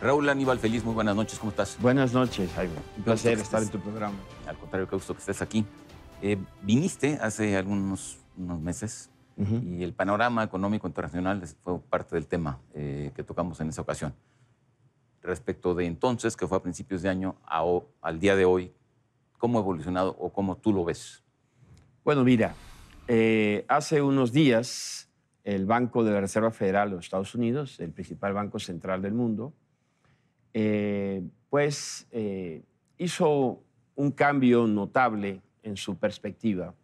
Raúl Aníbal Feliz, muy buenas noches, ¿cómo estás? Buenas noches, Jaime. Un placer estar en tu programa. Al contrario, qué gusto que estés aquí. Eh, viniste hace algunos meses y el panorama económico internacional fue parte del tema eh, que tocamos en esa ocasión. Respecto de entonces, que fue a principios de año, al día de hoy, ¿cómo ha evolucionado o cómo tú lo ves? Bueno, mira, eh, hace unos días el Banco de la Reserva Federal de los Estados Unidos, el principal banco central del mundo, eh, pues eh, hizo un cambio notable en su perspectiva.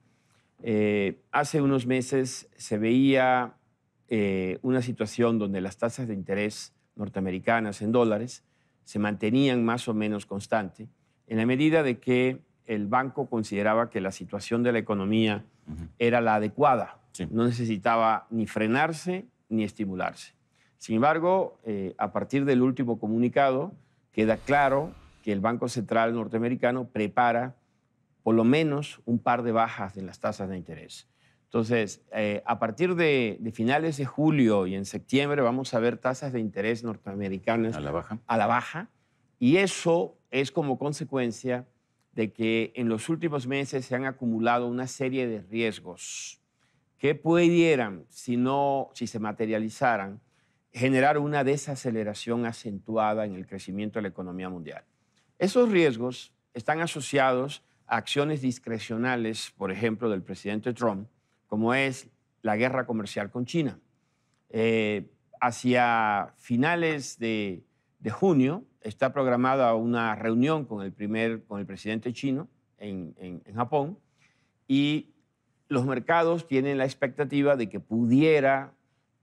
Eh, hace unos meses se veía una situación donde las tasas de interés norteamericanas en dólares se mantenían más o menos constante, en la medida de que el banco consideraba que la situación de la economía era la adecuada. No necesitaba ni frenarse ni estimularse. Sin embargo, eh, a partir del último comunicado, queda claro que el Banco Central norteamericano prepara por lo menos un par de bajas en las tasas de interés. Entonces, eh, a partir de, finales de julio y en septiembre vamos a ver tasas de interés norteamericanas a la baja. A la baja y eso es como consecuencia de que en los últimos meses se han acumulado una serie de riesgos que pudieran, si, no, si se materializaran, generar una desaceleración acentuada en el crecimiento de la economía mundial. Esos riesgos están asociados a acciones discrecionales, por ejemplo, del presidente Trump, como es la guerra comercial con China. Eh, hacia finales de, junio está programada una reunión con el, primer, con el presidente chino en Japón y los mercados tienen la expectativa de que pudiera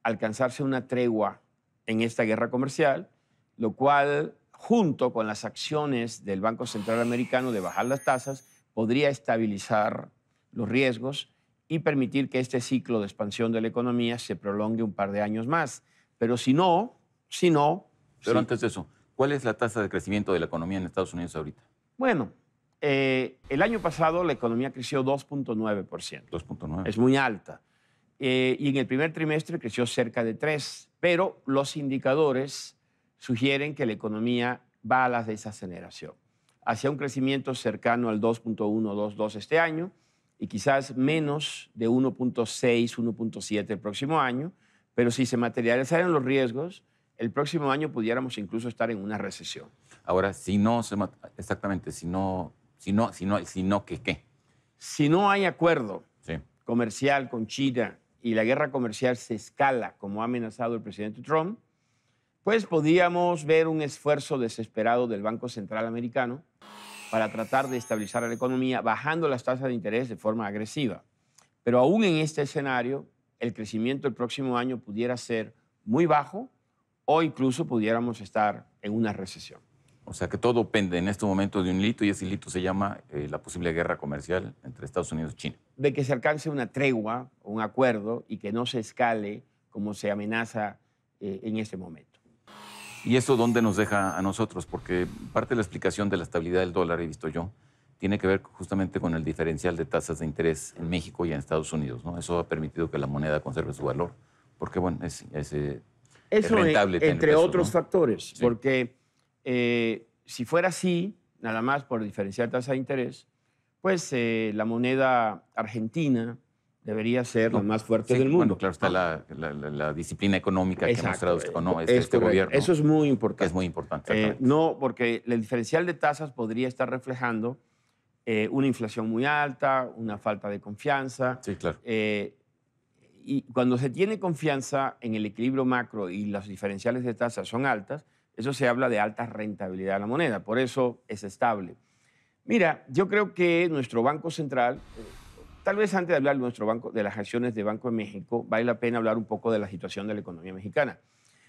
alcanzarse una tregua en esta guerra comercial, lo cual, junto con las acciones del Banco Central Americano de bajar las tasas, podría estabilizar los riesgos y permitir que este ciclo de expansión de la economía se prolongue un par de años más. Pero si no, si no... Pero antes de eso, ¿cuál es la tasa de crecimiento de la economía en Estados Unidos ahorita? Bueno, eh, el año pasado la economía creció 2.9%. 2.9. Es muy alta. Eh, y en el primer trimestre creció cerca de 3, pero los indicadores sugieren que la economía va a la desaceleración, hacia un crecimiento cercano al 2.1-2.2 este año y quizás menos de 1.6-1.7 el próximo año, pero si se materializaron los riesgos, el próximo año pudiéramos incluso estar en una recesión. Ahora, si no, se exactamente, si no, si no, si no, si no, ¿qué? qué? Si no hay acuerdo comercial con China y la guerra comercial se escala, como ha amenazado el presidente Trump, pues podríamos ver un esfuerzo desesperado del Banco Central Americano para tratar de estabilizar la economía bajando las tasas de interés de forma agresiva. Pero aún en este escenario, el crecimiento el próximo año pudiera ser muy bajo o incluso pudiéramos estar en una recesión. O sea que todo pende en este momento de un lito y ese lito se llama eh, la posible guerra comercial entre Estados Unidos y China. De que se alcance una tregua, un acuerdo y que no se escale como se amenaza eh, en este momento. ¿Y eso dónde nos deja a nosotros? Porque parte de la explicación de la estabilidad del dólar, he visto yo, tiene que ver justamente con el diferencial de tasas de interés en México y en Estados Unidos. ¿no? Eso ha permitido que la moneda conserve su valor, porque bueno, es, es, eh, eso es rentable. E, entre otros factores, porque eh, si fuera así, nada más por diferenciar tasa de interés, pues eh, la moneda argentina debería ser la más fuerte del mundo. Bueno, claro, está la, disciplina económica que ha mostrado eh, este, este gobierno. Eso es muy importante. Es muy importante. Eh, no, porque el diferencial de tasas podría estar reflejando una inflación muy alta, una falta de confianza. Sí, claro. y cuando se tiene confianza en el equilibrio macro y los diferenciales de tasas son altas, eso se habla de alta rentabilidad de la moneda, por eso es estable. Mira, yo creo que nuestro Banco Central, eh, tal vez antes de hablar de, nuestro banco, de las acciones de Banco de México, vale la pena hablar un poco de la situación de la economía mexicana.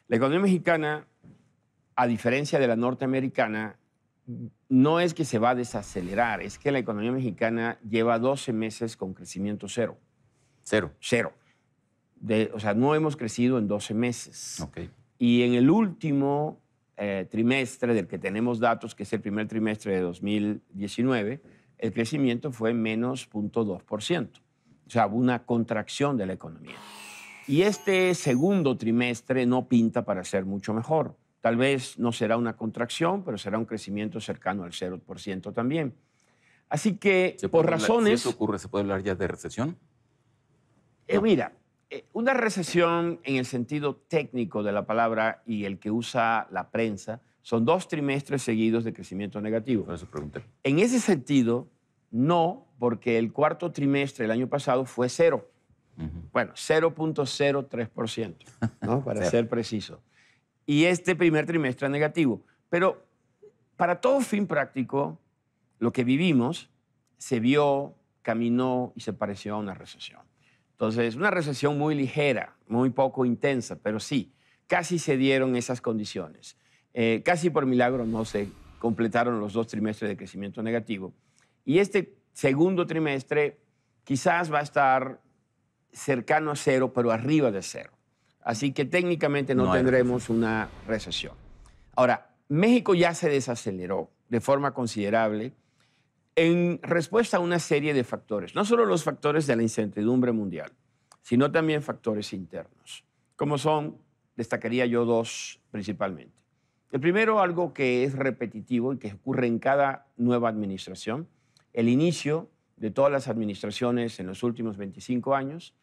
La economía mexicana, a diferencia de la norteamericana, no es que se va a desacelerar, es que la economía mexicana lleva 12 meses con crecimiento cero. Cero. Cero. De, o sea, no hemos crecido en 12 meses. Okay. Y en el último eh, trimestre del que tenemos datos, que es el primer trimestre de 2019, el crecimiento fue menos 0.2%. O sea, hubo una contracción de la economía. Y este segundo trimestre no pinta para ser mucho mejor. Tal vez no será una contracción, pero será un crecimiento cercano al 0% también. Así que, por razones... ocurre, ¿se puede hablar ya de recesión? Eh, mira, eh, una recesión en el sentido técnico de la palabra y el que usa la prensa son dos trimestres seguidos de crecimiento negativo. En ese sentido, no, porque el cuarto trimestre del año pasado fue cero. Bueno, 0.03%, para ser preciso. Y este primer trimestre negativo. Pero para todo fin práctico, lo que vivimos se vio, caminó y se pareció a una recesión. Entonces, una recesión muy ligera, muy poco intensa, pero sí, casi se dieron esas condiciones. Eh, casi por milagro no se completaron los dos trimestres de crecimiento negativo. Y este segundo trimestre quizás va a estar cercano a cero, pero arriba de cero. Así que técnicamente no, tendremos una recesión. Ahora, México ya se desaceleró de forma considerable en respuesta a una serie de factores, no solo los factores de la incertidumbre mundial, sino también factores internos, como son, destacaría yo dos principalmente. El primero, algo que es repetitivo y que ocurre en cada nueva administración, el inicio de todas las administraciones en los últimos 25 años,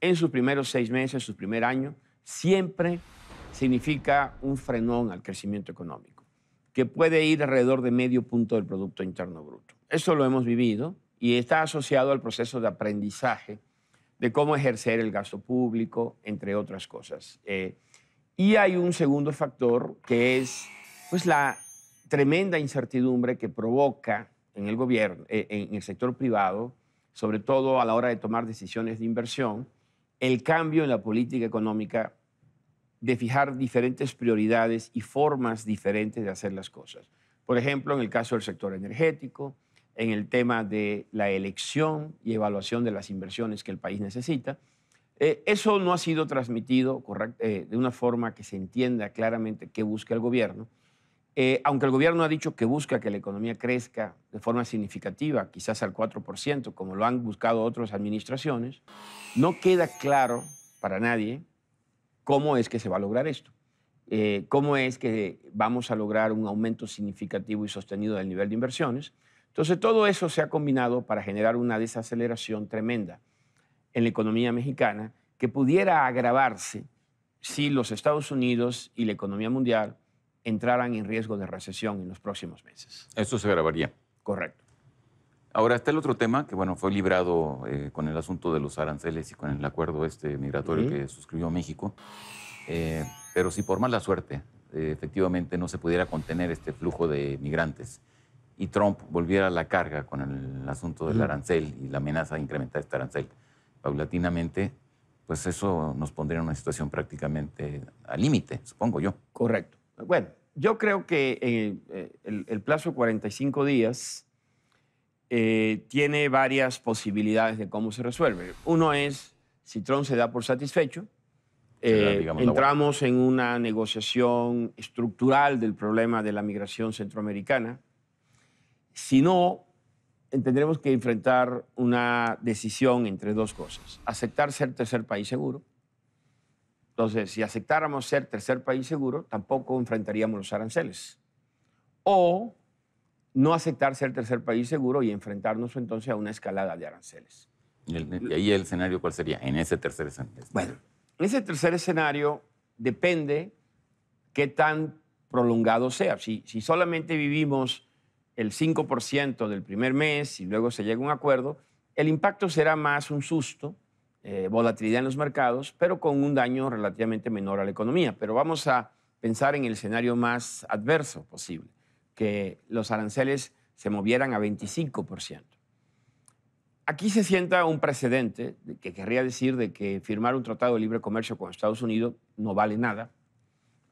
en sus primeros seis meses, en su primer año, siempre significa un frenón al crecimiento económico que puede ir alrededor de medio punto del Producto Interno Bruto. Eso lo hemos vivido y está asociado al proceso de aprendizaje de cómo ejercer el gasto público, entre otras cosas. Eh, y hay un segundo factor que es pues, la tremenda incertidumbre que provoca en el gobierno, eh, en el sector privado, sobre todo a la hora de tomar decisiones de inversión, el cambio en la política económica de fijar diferentes prioridades y formas diferentes de hacer las cosas. Por ejemplo, en el caso del sector energético, en el tema de la elección y evaluación de las inversiones que el país necesita. Eh, eso no ha sido transmitido eh, de una forma que se entienda claramente qué busca el gobierno. Eh, aunque el gobierno ha dicho que busca que la economía crezca de forma significativa, quizás al 4%, como lo han buscado otras administraciones, no queda claro para nadie cómo es que se va a lograr esto. Eh, cómo es que vamos a lograr un aumento significativo y sostenido del nivel de inversiones. Entonces, todo eso se ha combinado para generar una desaceleración tremenda en la economía mexicana que pudiera agravarse si los Estados Unidos y la economía mundial entraran en riesgo de recesión en los próximos meses. Esto se agravaría. Correcto. Ahora está el otro tema que, bueno, fue librado eh, con el asunto de los aranceles y con el acuerdo este migratorio que suscribió México. Eh, pero si por mala suerte, eh, efectivamente, no se pudiera contener este flujo de migrantes y Trump volviera a la carga con el asunto del arancel y la amenaza de incrementar este arancel paulatinamente, pues eso nos pondría en una situación prácticamente al límite, supongo yo. Correcto. Bueno, yo creo que el, el, plazo de 45 días eh, tiene varias posibilidades de cómo se resuelve. Uno es, si Trump se da por satisfecho, eh, entramos en una negociación estructural del problema de la migración centroamericana. Si no, tendremos que enfrentar una decisión entre dos cosas. Aceptar ser tercer país seguro. Entonces, si aceptáramos ser tercer país seguro, tampoco enfrentaríamos los aranceles. O no aceptar ser tercer país seguro y enfrentarnos entonces a una escalada de aranceles. ¿Y, ahí el escenario cuál sería en ese tercer escenario? Bueno, en ese tercer escenario depende qué tan prolongado sea. Si, si solamente vivimos el 5% del primer mes y luego se llega a un acuerdo, el impacto será más un susto, eh, volatilidad en los mercados, pero con un daño relativamente menor a la economía. Pero vamos a pensar en el escenario más adverso posible que los aranceles se movieran a 25%. Aquí se sienta un precedente que querría decir de que firmar un tratado de libre comercio con Estados Unidos no vale nada,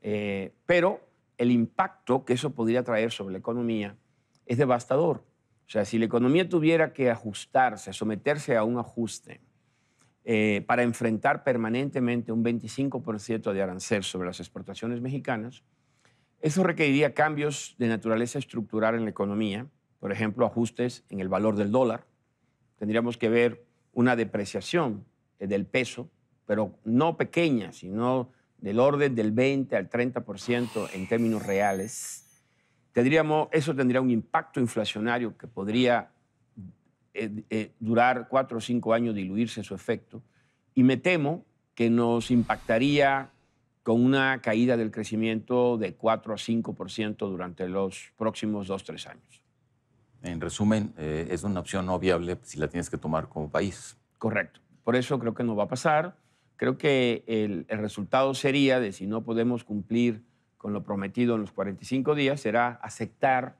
eh, pero el impacto que eso podría traer sobre la economía es devastador. O sea, si la economía tuviera que ajustarse, someterse a un ajuste eh, para enfrentar permanentemente un 25% de arancel sobre las exportaciones mexicanas, eso requeriría cambios de naturaleza estructural en la economía, por ejemplo, ajustes en el valor del dólar. Tendríamos que ver una depreciación eh, del peso, pero no pequeña, sino del orden del 20 al 30% en términos reales. Tendríamos, eso tendría un impacto inflacionario que podría eh, eh, durar cuatro o cinco años, diluirse su efecto. Y me temo que nos impactaría con una caída del crecimiento de 4 a 5% durante los próximos 2, 3 años. En resumen, eh, es una opción no viable si la tienes que tomar como país. Correcto. Por eso creo que no va a pasar. Creo que el, resultado sería de si no podemos cumplir con lo prometido en los 45 días, será aceptar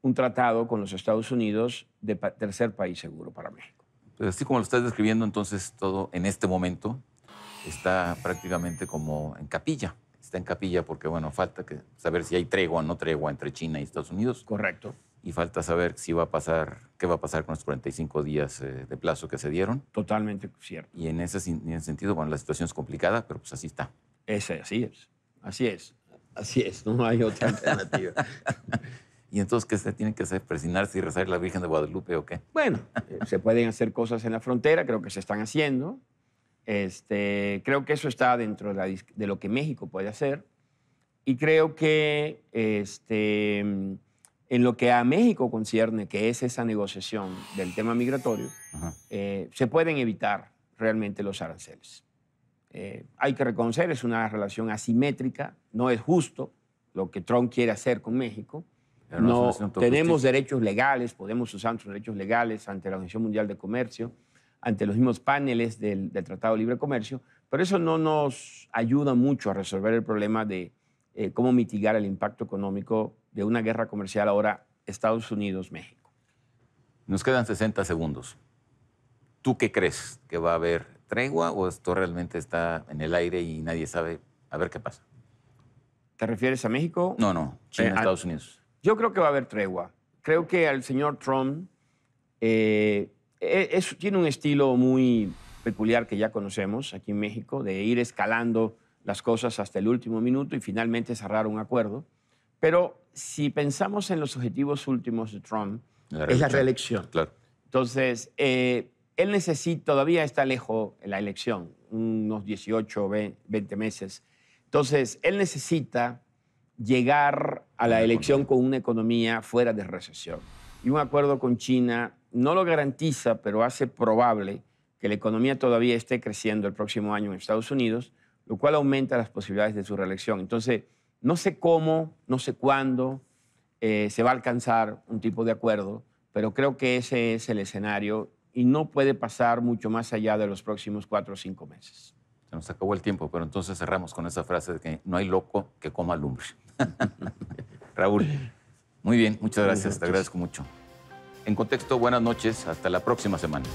un tratado con los Estados Unidos de tercer país seguro para México. Pues así como lo estás describiendo, entonces todo en este momento está prácticamente como en capilla. Está en capilla porque, bueno, falta que saber si hay tregua o no tregua entre China y Estados Unidos. Correcto. Y falta saber si va a pasar, qué va a pasar con los 45 días eh, de plazo que se dieron. Totalmente cierto. Y en ese, sentido, bueno, la situación es complicada, pero pues así está. Ese, así es. Así es. Así es, no hay otra alternativa. ¿Y entonces qué se tiene que hacer? ¿Presinarse y rezar la Virgen de Guadalupe o qué? Bueno, eh, se pueden hacer cosas en la frontera, creo que se están haciendo. Este, creo que eso está dentro de, lo que México puede hacer. Y creo que este, mm, en lo que a México concierne, que es esa negociación del tema migratorio, eh, se pueden evitar realmente los aranceles. Eh, hay que reconocer, es una relación asimétrica, no es justo lo que Trump quiere hacer con México. tenemos derechos legales, podemos usar nuestros derechos legales ante la Organización Mundial de Comercio ante los mismos paneles del, Tratado de Libre Comercio, pero eso no nos ayuda mucho a resolver el problema de eh, cómo mitigar el impacto económico de una guerra comercial ahora Estados Unidos-México. Nos quedan 60 segundos. ¿Tú qué crees? ¿Que va a haber tregua o esto realmente está en el aire y nadie sabe a ver qué pasa? ¿Te refieres a México? No, no, eh, China, Estados Unidos. Yo creo que va a haber tregua. Creo que al señor Trump eh, eh, tiene un estilo muy peculiar que ya conocemos aquí en México, de ir escalando las cosas hasta el último minuto y finalmente cerrar un acuerdo. Pero si pensamos en los objetivos últimos de Trump, es la reelección. Entonces, eh, él necesita, todavía está lejos la elección, unos 18 20 meses. Entonces, él necesita llegar a la elección con una economía fuera de recesión y un acuerdo con China no lo garantiza, pero hace probable que la economía todavía esté creciendo el próximo año en Estados Unidos, lo cual aumenta las posibilidades de su reelección. Entonces, no sé cómo, no sé cuándo eh, se va a alcanzar un tipo de acuerdo, pero creo que ese es el escenario y no puede pasar mucho más allá de los próximos cuatro o cinco meses. Se nos acabó el tiempo, pero entonces cerramos con esa frase de que no hay loco que coma lumbre. Raúl. Muy bien, muchas gracias, te agradezco mucho. En contexto, buenas noches, hasta la próxima semana.